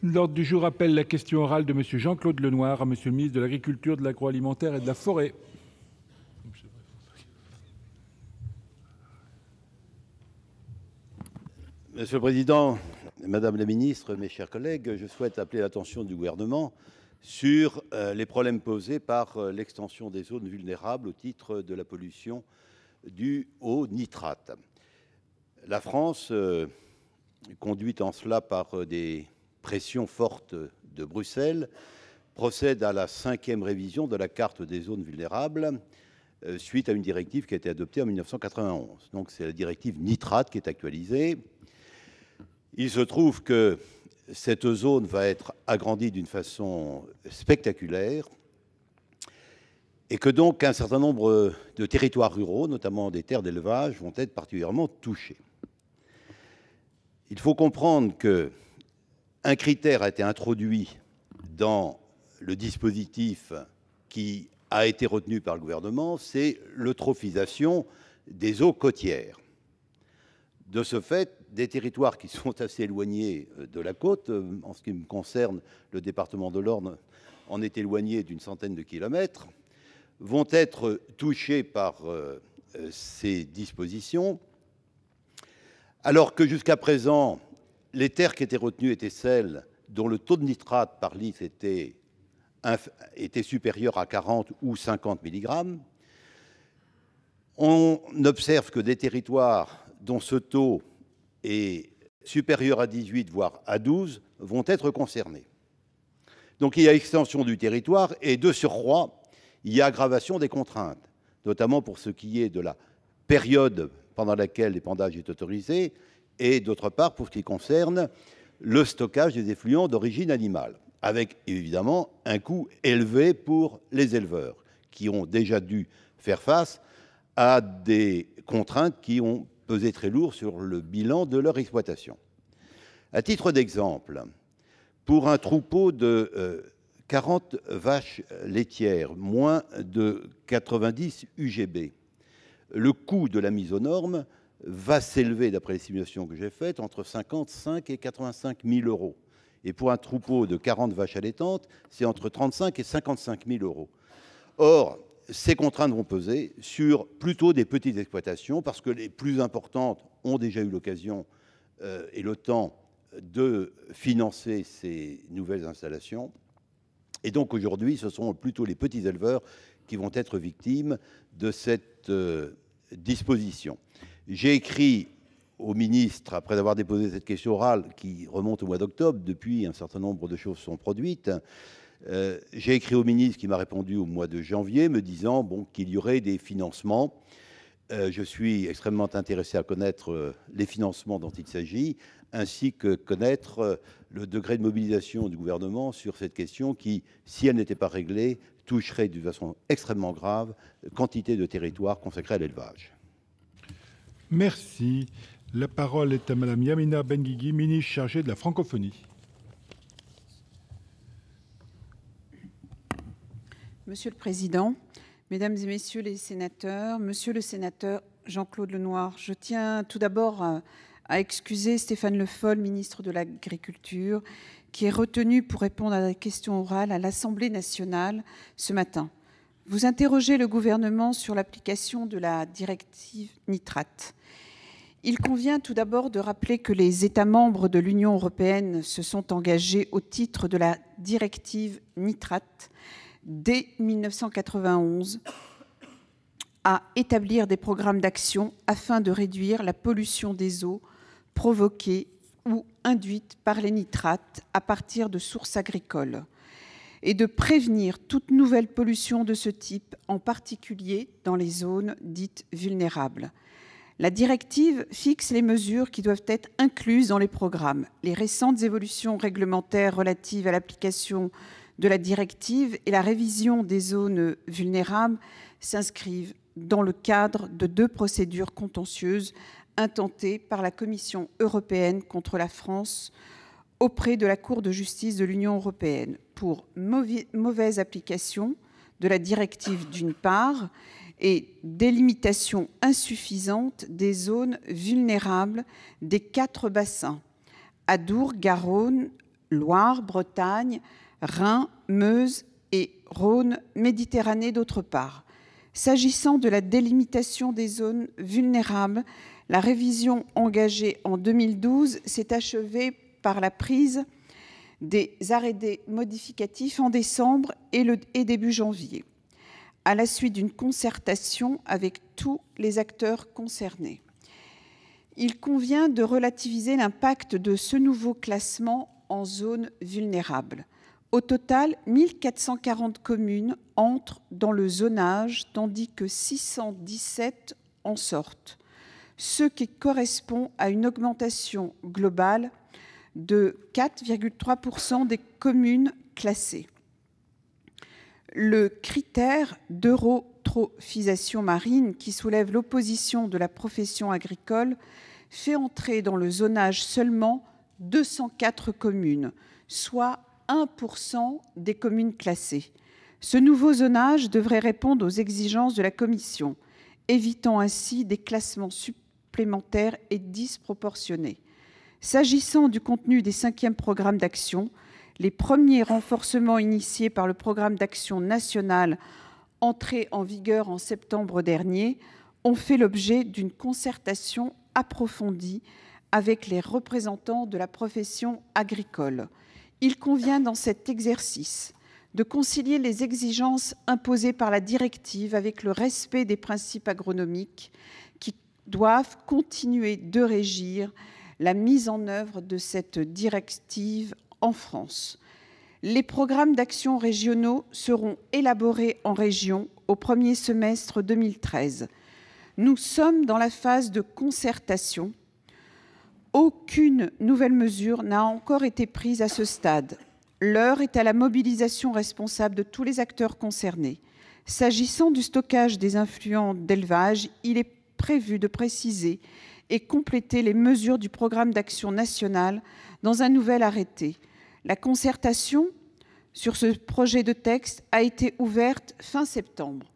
L'ordre du jour appelle la question orale de M. Jean-Claude Lenoir à M. le ministre de l'Agriculture, de l'Agroalimentaire et de la Forêt. Monsieur le Président, Madame la Ministre, mes chers collègues, je souhaite appeler l'attention du gouvernement sur euh, les problèmes posés par euh, l'extension des zones vulnérables au titre de la pollution due aux nitrates. La France, euh, conduite en cela par des pression forte de Bruxelles, procède à la cinquième révision de la carte des zones vulnérables euh, suite à une directive qui a été adoptée en 1991. Donc c'est la directive nitrate qui est actualisée. Il se trouve que cette zone va être agrandie d'une façon spectaculaire et que donc un certain nombre de territoires ruraux, notamment des terres d'élevage, vont être particulièrement touchés. Il faut comprendre que un critère a été introduit dans le dispositif qui a été retenu par le gouvernement, c'est l'eutrophisation des eaux côtières. De ce fait, des territoires qui sont assez éloignés euh, de la côte, euh, en ce qui me concerne, le département de l'Orne en est éloigné d'une centaine de kilomètres, vont être touchés par euh, ces dispositions, alors que jusqu'à présent, les terres qui étaient retenues étaient celles dont le taux de nitrate par litre était, supérieur à 40 ou 50 mg. On observe que des territoires dont ce taux est supérieur à 18, voire à 12, vont être concernés. Donc il y a extension du territoire et de surcroît, il y a aggravation des contraintes, notamment pour ce qui est de la période pendant laquelle l'épandage est autorisé et d'autre part pour ce qui concerne le stockage des effluents d'origine animale, avec évidemment un coût élevé pour les éleveurs qui ont déjà dû faire face à des contraintes qui ont pesé très lourd sur le bilan de leur exploitation. À titre d'exemple, pour un troupeau de 40 euh, vaches laitières, moins de 90 UGB, le coût de la mise aux normes va s'élever, d'après les simulations que j'ai faites, entre 55 et 85 000 euros. Et pour un troupeau de 40 vaches allaitantes, c'est entre 35 et 55 000 euros. Or, ces contraintes vont peser sur plutôt des petites exploitations, parce que les plus importantes ont déjà eu l'occasion euh, et le temps de financer ces nouvelles installations. Et donc aujourd'hui, ce sont plutôt les petits éleveurs qui vont être victimes de cette euh, disposition. J'ai écrit au ministre, après avoir déposé cette question orale qui remonte au mois d'octobre, depuis un certain nombre de choses sont produites. Euh, j'ai écrit au ministre qui m'a répondu au mois de janvier me disant bon, qu'il y aurait des financements. Euh, je suis extrêmement intéressé à connaître euh, les financements dont il s'agit, ainsi que connaître le degré de mobilisation du gouvernement sur cette question qui, si elle n'était pas réglée, toucherait d'une façon extrêmement grave quantité de territoires consacrés à l'élevage. Merci. La parole est à Madame Yamina Benguigui, ministre chargée de la francophonie. Monsieur le Président, Mesdames et Messieurs les sénateurs, Monsieur le sénateur Jean-Claude Lenoir, je tiens tout d'abord à, à excuser Stéphane Le Foll, ministre de l'Agriculture, qui est retenu pour répondre à la question orale à l'Assemblée nationale ce matin. Vous interrogez le gouvernement sur l'application de la directive nitrate. Il convient tout d'abord de rappeler que les États membres de l'Union européenne se sont engagés au titre de la directive nitrate dès 1991 à établir des programmes d'action afin de réduire la pollution des eaux provoquée ou induite par les nitrates à partir de sources agricoles et de prévenir toute nouvelle pollution de ce type, en particulier dans les zones dites vulnérables. La directive fixe les mesures qui doivent être incluses dans les programmes. Les récentes évolutions réglementaires relatives à l'application de la directive et la révision des zones vulnérables s'inscrivent dans le cadre de deux procédures contentieuses intentées par la Commission européenne contre la France auprès de la Cour de justice de l'Union européenne pour mauvaise application de la directive d'une part et délimitation insuffisante des zones vulnérables des quatre bassins Adour, Garonne, Loire, Bretagne, Rhin, Meuse et Rhône, Méditerranée d'autre part. S'agissant de la délimitation des zones vulnérables, la révision engagée en 2012 s'est achevée par la prise des arrêtés modificatifs en décembre et, début janvier, à la suite d'une concertation avec tous les acteurs concernés. Il convient de relativiser l'impact de ce nouveau classement en zone vulnérable. Au total, 1440 communes entrent dans le zonage, tandis que 617 en sortent, ce qui correspond à une augmentation globale de 4,3% des communes classées. Le critère d'eurotrophisation marine, qui soulève l'opposition de la profession agricole, fait entrer dans le zonage seulement 204 communes, soit 1% des communes classées. Ce nouveau zonage devrait répondre aux exigences de la Commission, évitant ainsi des classements supplémentaires et disproportionnés. S'agissant du contenu des cinquièmes programmes d'action, les premiers renforcements initiés par le programme d'action national entré en vigueur en septembre dernier ont fait l'objet d'une concertation approfondie avec les représentants de la profession agricole. Il convient dans cet exercice de concilier les exigences imposées par la directive avec le respect des principes agronomiques qui doivent continuer de régir la mise en œuvre de cette directive en France. Les programmes d'action régionaux seront élaborés en région au premier semestre 2013. Nous sommes dans la phase de concertation. Aucune nouvelle mesure n'a encore été prise à ce stade. L'heure est à la mobilisation responsable de tous les acteurs concernés. S'agissant du stockage des influents d'élevage, il est prévu de préciser et compléter les mesures du programme d'action national dans un nouvel arrêté. La concertation sur ce projet de texte a été ouverte fin septembre.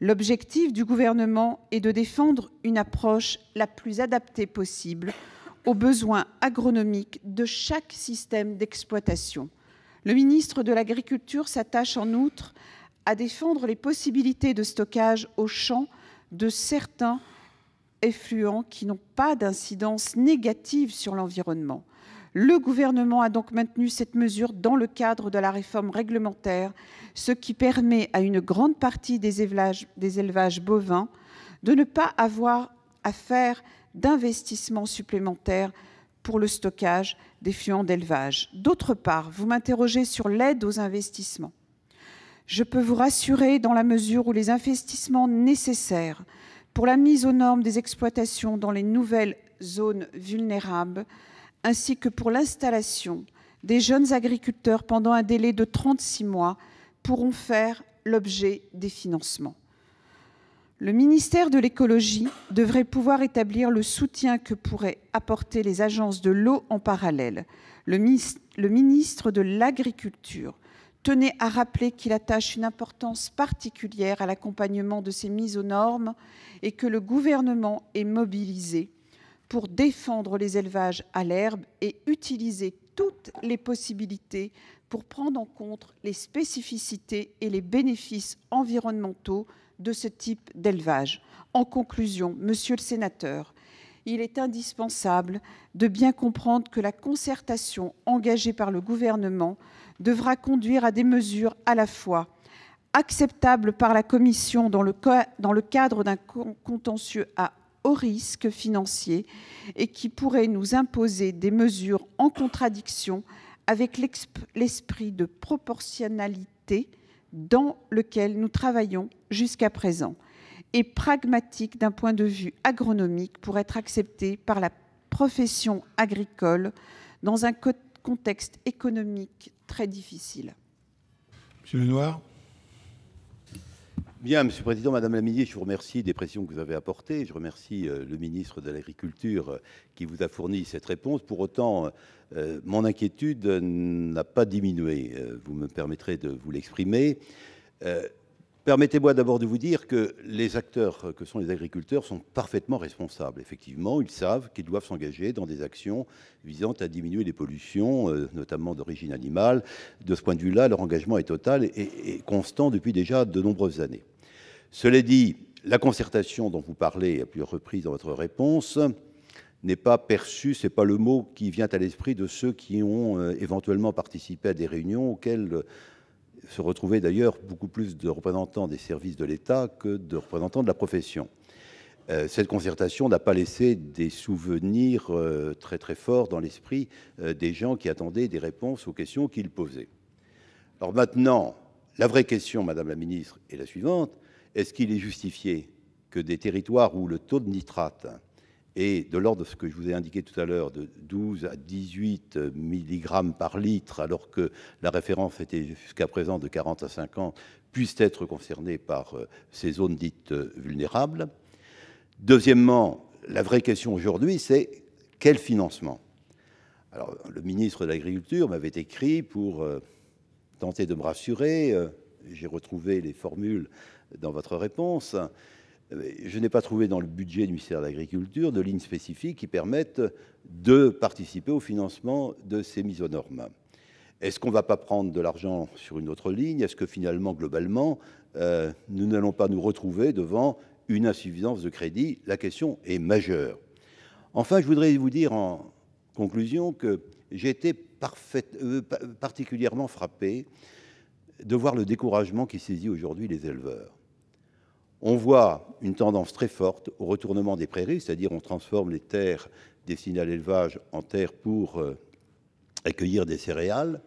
L'objectif du gouvernement est de défendre une approche la plus adaptée possible aux besoins agronomiques de chaque système d'exploitation. Le ministre de l'Agriculture s'attache en outre à défendre les possibilités de stockage au champ de certains effluents qui n'ont pas d'incidence négative sur l'environnement. Le gouvernement a donc maintenu cette mesure dans le cadre de la réforme réglementaire, ce qui permet à une grande partie des élevages, des élevages bovins de ne pas avoir à faire d'investissements supplémentaires pour le stockage des fluents d'élevage. D'autre part, vous m'interrogez sur l'aide aux investissements. Je peux vous rassurer dans la mesure où les investissements nécessaires pour la mise aux normes des exploitations dans les nouvelles zones vulnérables, ainsi que pour l'installation des jeunes agriculteurs pendant un délai de 36 mois, pourront faire l'objet des financements. Le ministère de l'écologie devrait pouvoir établir le soutien que pourraient apporter les agences de l'eau en parallèle. Le, ministre de l'Agriculture tenait à rappeler qu'il attache une importance particulière à l'accompagnement de ces mises aux normes et que le Gouvernement est mobilisé pour défendre les élevages à l'herbe et utiliser toutes les possibilités pour prendre en compte les spécificités et les bénéfices environnementaux de ce type d'élevage. En conclusion, Monsieur le Sénateur, il est indispensable de bien comprendre que la concertation engagée par le Gouvernement devra conduire à des mesures à la fois acceptables par la Commission dans le cadre d'un contentieux à haut risque financier et qui pourraient nous imposer des mesures en contradiction avec l'esprit de proportionnalité dans lequel nous travaillons jusqu'à présent et pragmatique d'un point de vue agronomique pour être acceptées par la profession agricole dans un contexte contexte économique très difficile. Monsieur Lenoir. Bien, Monsieur le Président, Madame la Ministre, je vous remercie des pressions que vous avez apportées. Je remercie euh, le ministre de l'Agriculture euh, qui vous a fourni cette réponse. Pour autant, euh, mon inquiétude n'a pas diminué. Vous me permettrez de vous l'exprimer. Permettez-moi d'abord de vous dire que les acteurs que sont les agriculteurs sont parfaitement responsables. Effectivement, ils savent qu'ils doivent s'engager dans des actions visant à diminuer les pollutions, euh, notamment d'origine animale. De ce point de vue-là, leur engagement est total et, constant depuis déjà de nombreuses années. Cela dit, la concertation dont vous parlez à plusieurs reprises dans votre réponse n'est pas perçue, ce n'est pas le mot qui vient à l'esprit de ceux qui ont euh, éventuellement participé à des réunions auxquelles se retrouvaient d'ailleurs beaucoup plus de représentants des services de l'État que de représentants de la profession. Euh, cette concertation n'a pas laissé des souvenirs euh, très très forts dans l'esprit euh, des gens qui attendaient des réponses aux questions qu'ils posaient. Alors maintenant, la vraie question, Madame la Ministre, est la suivante. Est-ce qu'il est justifié que des territoires où le taux de nitrate et de l'ordre de ce que je vous ai indiqué tout à l'heure, de 12 à 18 mg par litre, alors que la référence était jusqu'à présent de 40 à 50, puissent être concernés par euh, ces zones dites euh, vulnérables. Deuxièmement, la vraie question aujourd'hui, c'est quel financement Alors, le ministre de l'Agriculture m'avait écrit pour euh, tenter de me rassurer. J'ai retrouvé les formules dans votre réponse je n'ai pas trouvé dans le budget du ministère de l'Agriculture de lignes spécifiques qui permettent de participer au financement de ces mises aux normes. Est-ce qu'on ne va pas prendre de l'argent sur une autre ligne Est-ce que finalement, globalement, euh, nous n'allons pas nous retrouver devant une insuffisance de crédit La question est majeure. Enfin, je voudrais vous dire en conclusion que j'ai été euh, particulièrement frappé de voir le découragement qui saisit aujourd'hui les éleveurs. On voit une tendance très forte au retournement des prairies, c'est-à-dire on transforme les terres destinées à l'élevage en terres pour euh, accueillir des céréales.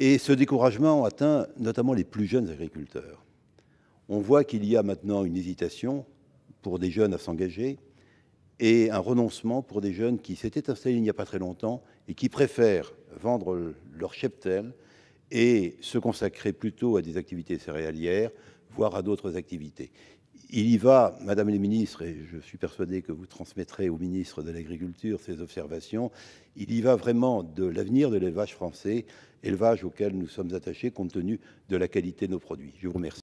Et ce découragement atteint notamment les plus jeunes agriculteurs. On voit qu'il y a maintenant une hésitation pour des jeunes à s'engager et un renoncement pour des jeunes qui s'étaient installés il n'y a pas très longtemps et qui préfèrent vendre leur cheptel et se consacrer plutôt à des activités céréalières, voire à d'autres activités. Il y va, Madame la Ministre, et je suis persuadé que vous transmettrez au ministre de l'Agriculture ces observations, il y va vraiment de l'avenir de l'élevage français, élevage auquel nous sommes attachés compte tenu de la qualité de nos produits. Je vous remercie.